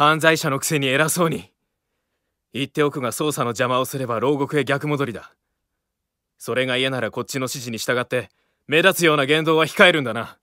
犯罪者のくせに偉そうに言っておくが捜査の邪魔をすれば牢獄へ逆戻りだそれが嫌ならこっちの指示に従って目立つような言動は控えるんだな